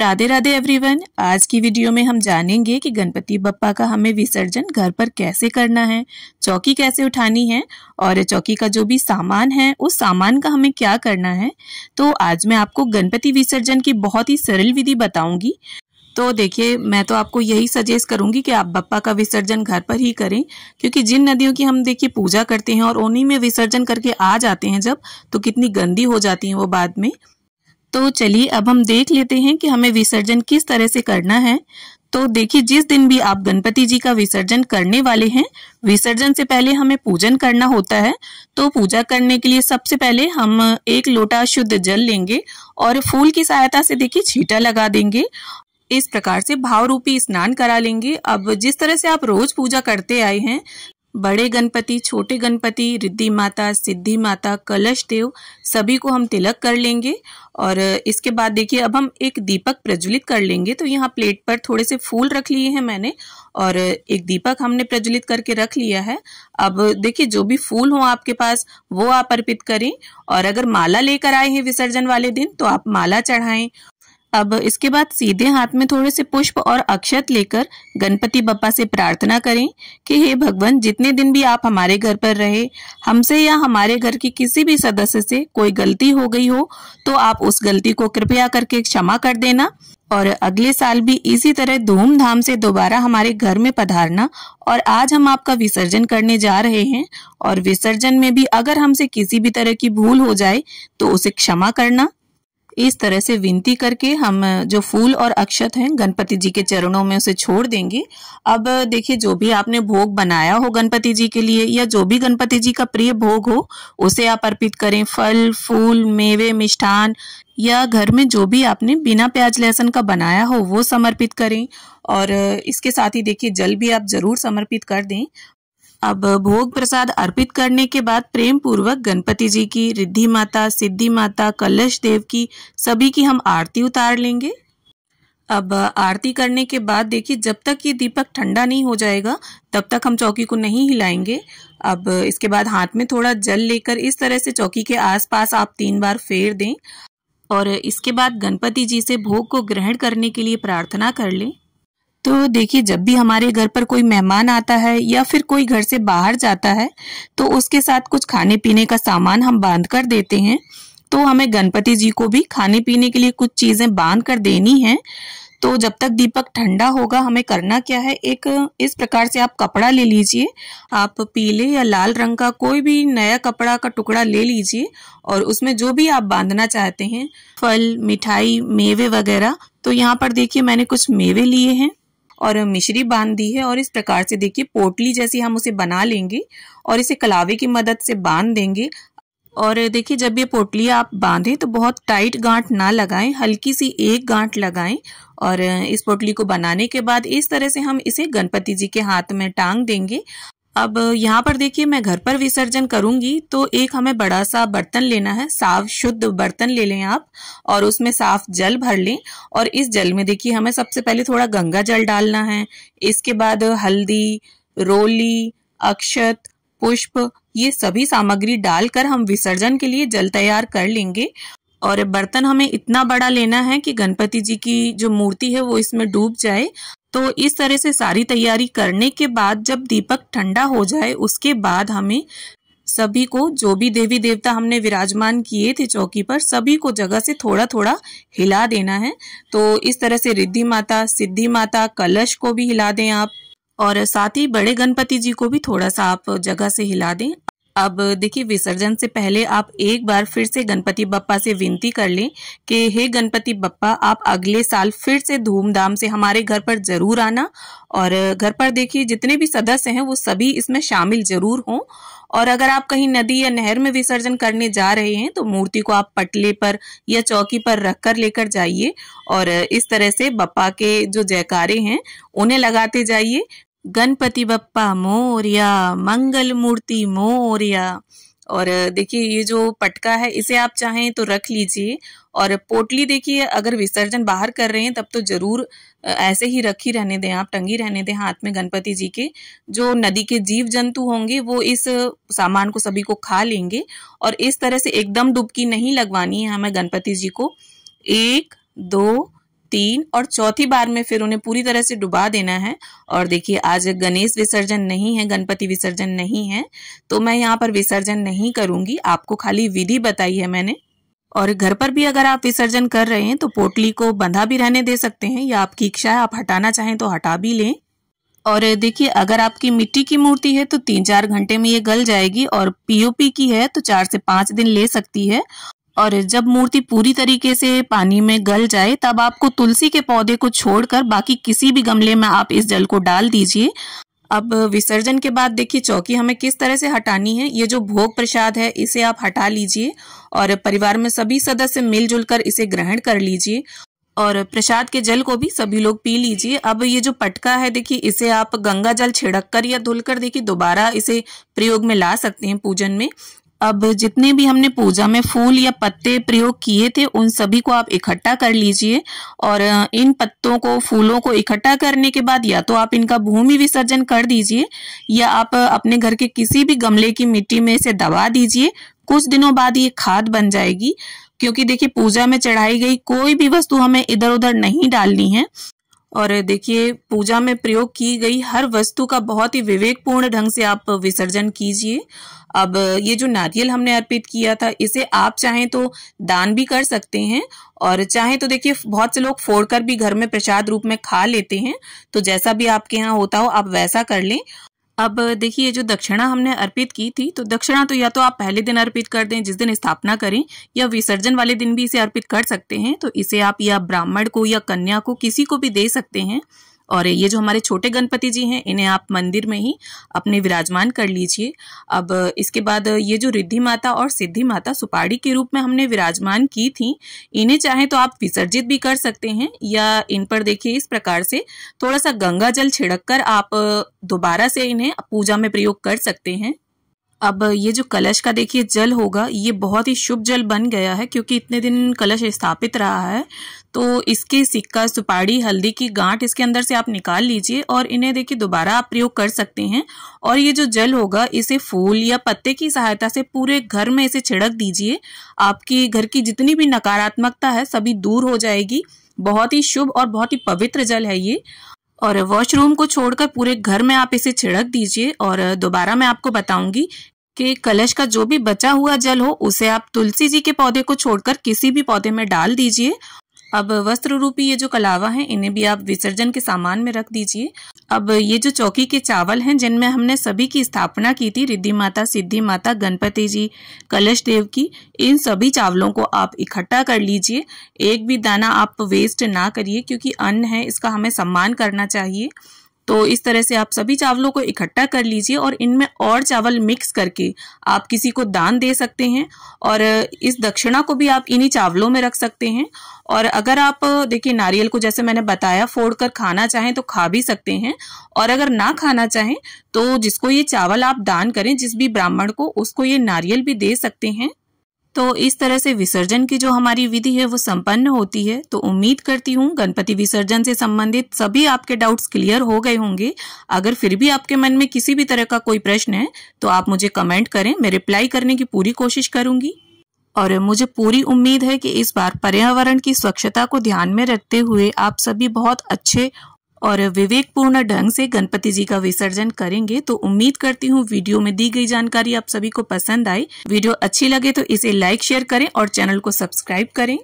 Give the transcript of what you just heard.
Radhe Radhe everyone आज की video में हम जानेंगे कि गणपति बप्पा का हमें विसर्जन घर पर कैसे करना है चौकी कैसे उठानी है और चौकी का जो भी सामान है उस सामान का हमें क्या करना है तो आज मैं आपको गणपति विसर्जन की बहुत ही सरल विधि बताऊंगी तो देखिए मैं तो आपको यही सजेस्ट करूंगी कि आप बप्पा का विसर्जन घर पर ही करें क्योंकि जिन नदियों की हम देखिए पूजा करते हैं और उन्हीं में विसर्जन करके आ जाते हैं जब तो कितनी गंदी हो जाती है वो बाद में तो चलिए अब हम देख लेते हैं कि हमें विसर्जन किस तरह से करना है तो देखिए जिस दिन भी आप गणपति जी का विसर्जन करने वाले हैं विसर्जन से पहले हमें पूजन करना होता है तो पूजा करने के लिए सबसे पहले हम एक लोटा शुद्ध जल लेंगे और फूल की सहायता से देखिए छीटा लगा देंगे इस प्रकार से भाव रूपी स्नान करा लेंगे अब जिस तरह से आप रोज पूजा करते आए हैं बड़े गणपति छोटे गणपति रिद्धि माता सिद्धि माता कलश देव सभी को हम तिलक कर लेंगे और इसके बाद देखिए अब हम एक दीपक प्रज्वलित कर लेंगे तो यहाँ प्लेट पर थोड़े से फूल रख लिए हैं मैंने और एक दीपक हमने प्रज्वलित करके रख लिया है अब देखिए जो भी फूल हो आपके पास वो आप अर्पित करें और अगर माला लेकर आए हैं विसर्जन वाले दिन तो आप माला चढ़ाएं अब इसके बाद सीधे हाथ में थोड़े से पुष्प और अक्षत लेकर गणपति बप्पा से प्रार्थना करें कि हे भगवान जितने दिन भी आप हमारे घर पर रहे हमसे या हमारे घर के किसी भी सदस्य से कोई गलती हो गई हो तो आप उस गलती को कृपया करके क्षमा कर देना और अगले साल भी इसी तरह धूमधाम से दोबारा हमारे घर में पधारना और आज हम आपका विसर्जन करने जा रहे हैं और विसर्जन में भी अगर हमसे किसी भी तरह की भूल हो जाए तो उसे क्षमा करना इस तरह से विनती करके हम जो फूल और अक्षत हैं गणपति जी के चरणों में उसे छोड़ देंगे अब देखिए जो भी आपने भोग बनाया हो गणपति जी के लिए या जो भी गणपति जी का प्रिय भोग हो उसे आप अर्पित करें फल फूल मेवे मिष्ठान या घर में जो भी आपने बिना प्याज लहसुन का बनाया हो वो समर्पित करें और इसके साथ ही देखिए जल भी आप ज़रूर समर्पित कर दें अब भोग प्रसाद अर्पित करने के बाद प्रेम पूर्वक गणपति जी की रिद्धि माता सिद्धि माता कलश देव की सभी की हम आरती उतार लेंगे अब आरती करने के बाद देखिए जब तक ये दीपक ठंडा नहीं हो जाएगा तब तक हम चौकी को नहीं हिलाएंगे अब इसके बाद हाथ में थोड़ा जल लेकर इस तरह से चौकी के आसपास आप तीन बार फेर दें और इसके बाद गणपति जी से भोग को ग्रहण करने के लिए प्रार्थना कर लें तो देखिए जब भी हमारे घर पर कोई मेहमान आता है या फिर कोई घर से बाहर जाता है तो उसके साथ कुछ खाने पीने का सामान हम बांध कर देते हैं तो हमें गणपति जी को भी खाने पीने के लिए कुछ चीजें बांध कर देनी है तो जब तक दीपक ठंडा होगा हमें करना क्या है एक इस प्रकार से आप कपड़ा ले लीजिए आप पीले या लाल रंग का कोई भी नया कपड़ा का टुकड़ा ले लीजिए और उसमें जो भी आप बांधना चाहते हैं फल मिठाई मेवे वगैरह तो यहाँ पर देखिए मैंने कुछ मेवे लिए हैं और मिश्री बांध दी है और इस प्रकार से देखिए पोटली जैसी हम उसे बना लेंगे और इसे कलावे की मदद से बांध देंगे और देखिए जब ये पोटली आप बांधें तो बहुत टाइट गांठ ना लगाएं हल्की सी एक गांठ लगाएं और इस पोटली को बनाने के बाद इस तरह से हम इसे गणपति जी के हाथ में टांग देंगे अब यहाँ पर देखिए मैं घर पर विसर्जन करूंगी तो एक हमें बड़ा सा बर्तन लेना है साफ शुद्ध बर्तन ले लें आप और उसमें साफ जल भर लें और इस जल में देखिए हमें सबसे पहले थोड़ा गंगा जल डालना है इसके बाद हल्दी रोली अक्षत पुष्प ये सभी सामग्री डालकर हम विसर्जन के लिए जल तैयार कर लेंगे और बर्तन हमें इतना बड़ा लेना है कि गणपति जी की जो मूर्ति है वो इसमें डूब जाए तो इस तरह से सारी तैयारी करने के बाद जब दीपक ठंडा हो जाए उसके बाद हमें सभी को जो भी देवी देवता हमने विराजमान किए थे चौकी पर सभी को जगह से थोड़ा थोड़ा हिला देना है तो इस तरह से रिद्धि माता सिद्धि माता कलश को भी हिला दें आप और साथ ही बड़े गणपति जी को भी थोड़ा सा आप जगह से हिला दें अब देखिए विसर्जन से पहले आप एक बार फिर से गणपति बप्पा से विनती कर लें कि हे गणपति बप्पा आप अगले साल फिर से धूमधाम से हमारे घर पर जरूर आना और घर पर देखिए जितने भी सदस्य हैं वो सभी इसमें शामिल जरूर हों और अगर आप कहीं नदी या नहर में विसर्जन करने जा रहे हैं तो मूर्ति को आप पटले पर या चौकी पर रख कर लेकर जाइए और इस तरह से बप्पा के जो जयकारे हैं उन्हें लगाते जाइए गणपति बप्पा मोरिया मंगल मूर्ति मोरिया और देखिए ये जो पटका है इसे आप चाहें तो रख लीजिए और पोटली देखिए अगर विसर्जन बाहर कर रहे हैं तब तो ज़रूर ऐसे ही रखी रहने दें आप टंगी रहने दें हाथ में गणपति जी के जो नदी के जीव जंतु होंगे वो इस सामान को सभी को खा लेंगे और इस तरह से एकदम डुबकी नहीं लगवानी है हमें गणपति जी को एक दो तीन और चौथी बार में फिर उन्हें पूरी तरह से डुबा देना है और देखिए आज गणेश विसर्जन नहीं है गणपति विसर्जन नहीं है तो मैं यहाँ पर विसर्जन नहीं करूंगी आपको खाली विधि बताई है मैंने और घर पर भी अगर आप विसर्जन कर रहे हैं तो पोटली को बंधा भी रहने दे सकते हैं या आपकी इच्छा है आप हटाना चाहें तो हटा भी लें और देखिए अगर आपकी मिट्टी की मूर्ति है तो तीन चार घंटे में ये गल जाएगी और पीओपी की है तो चार से पांच दिन ले सकती है और जब मूर्ति पूरी तरीके से पानी में गल जाए तब आपको तुलसी के पौधे को छोड़कर बाकी किसी भी गमले में आप इस जल को डाल दीजिए अब विसर्जन के बाद देखिए चौकी हमें किस तरह से हटानी है ये जो भोग प्रसाद है इसे आप हटा लीजिए और परिवार में सभी सदस्य मिलजुल कर इसे ग्रहण कर लीजिए और प्रसाद के जल को भी सभी लोग पी लीजिए अब ये जो पटका है देखिए इसे आप गंगा जल छिड़क कर या धुलकर देखिए दोबारा इसे प्रयोग में ला सकते हैं पूजन में अब जितने भी हमने पूजा में फूल या पत्ते प्रयोग किए थे उन सभी को आप इकट्ठा कर लीजिए और इन पत्तों को फूलों को इकट्ठा करने के बाद या तो आप इनका भूमि विसर्जन कर दीजिए या आप अपने घर के किसी भी गमले की मिट्टी में इसे दबा दीजिए कुछ दिनों बाद ये खाद बन जाएगी क्योंकि देखिए पूजा में चढ़ाई गई कोई भी वस्तु हमें इधर उधर नहीं डालनी है और देखिए पूजा में प्रयोग की गई हर वस्तु का बहुत ही विवेकपूर्ण ढंग से आप विसर्जन कीजिए अब ये जो नारियल हमने अर्पित किया था इसे आप चाहें तो दान भी कर सकते हैं और चाहे तो देखिए बहुत से लोग फोड़कर भी घर में प्रसाद रूप में खा लेते हैं तो जैसा भी आपके यहाँ होता हो आप वैसा कर लें अब देखिए जो दक्षिणा हमने अर्पित की थी तो दक्षिणा तो या तो आप पहले दिन अर्पित कर दें जिस दिन स्थापना करें या विसर्जन वाले दिन भी इसे अर्पित कर सकते हैं तो इसे आप या ब्राह्मण को या कन्या को किसी को भी दे सकते हैं और ये जो हमारे छोटे गणपति जी हैं इन्हें आप मंदिर में ही अपने विराजमान कर लीजिए अब इसके बाद ये जो रिद्धि माता और सिद्धि माता सुपाड़ी के रूप में हमने विराजमान की थी इन्हें चाहे तो आप विसर्जित भी कर सकते हैं या इन पर देखिए इस प्रकार से थोड़ा सा गंगा जल छिड़क कर आप दोबारा से इन्हें पूजा में प्रयोग कर सकते हैं अब ये जो कलश का देखिए जल होगा ये बहुत ही शुभ जल बन गया है क्योंकि इतने दिन कलश स्थापित रहा है तो इसके सिक्का सुपाड़ी हल्दी की गांठ इसके अंदर से आप निकाल लीजिए और इन्हें देखिए दोबारा आप प्रयोग कर सकते हैं और ये जो जल होगा इसे फूल या पत्ते की सहायता से पूरे घर में इसे छिड़क दीजिए आपकी घर की जितनी भी नकारात्मकता है सभी दूर हो जाएगी बहुत ही शुभ और बहुत ही पवित्र जल है ये और वॉशरूम को छोड़कर पूरे घर में आप इसे छिड़क दीजिए और दोबारा मैं आपको बताऊंगी कि कलश का जो भी बचा हुआ जल हो उसे आप तुलसी जी के पौधे को छोड़कर किसी भी पौधे में डाल दीजिए अब वस्त्र रूपी ये जो कलावा है इन्हें भी आप विसर्जन के सामान में रख दीजिए अब ये जो चौकी के चावल हैं जिनमें हमने सभी की स्थापना की थी रिद्धि माता सिद्धि माता गणपति जी कलश देव की इन सभी चावलों को आप इकट्ठा कर लीजिए एक भी दाना आप वेस्ट ना करिए क्योंकि अन्न है इसका हमें सम्मान करना चाहिए तो इस तरह से आप सभी चावलों को इकट्ठा कर लीजिए और इनमें और चावल मिक्स करके आप किसी को दान दे सकते हैं और इस दक्षिणा को भी आप इन्हीं चावलों में रख सकते हैं और अगर आप देखिए नारियल को जैसे मैंने बताया फोड़ कर खाना चाहें तो खा भी सकते हैं और अगर ना खाना चाहें तो जिसको ये चावल आप दान करें जिस भी ब्राह्मण को उसको ये नारियल भी दे सकते हैं तो इस तरह से विसर्जन की जो हमारी विधि है वो संपन्न होती है तो उम्मीद करती हूँ गणपति विसर्जन से संबंधित सभी आपके डाउट्स क्लियर हो गए होंगे अगर फिर भी आपके मन में किसी भी तरह का कोई प्रश्न है तो आप मुझे कमेंट करें मैं रिप्लाई करने की पूरी कोशिश करूंगी और मुझे पूरी उम्मीद है कि इस बार पर्यावरण की स्वच्छता को ध्यान में रखते हुए आप सभी बहुत अच्छे और विवेकपूर्ण ढंग से गणपति जी का विसर्जन करेंगे तो उम्मीद करती हूँ वीडियो में दी गई जानकारी आप सभी को पसंद आई वीडियो अच्छी लगे तो इसे लाइक शेयर करें और चैनल को सब्सक्राइब करें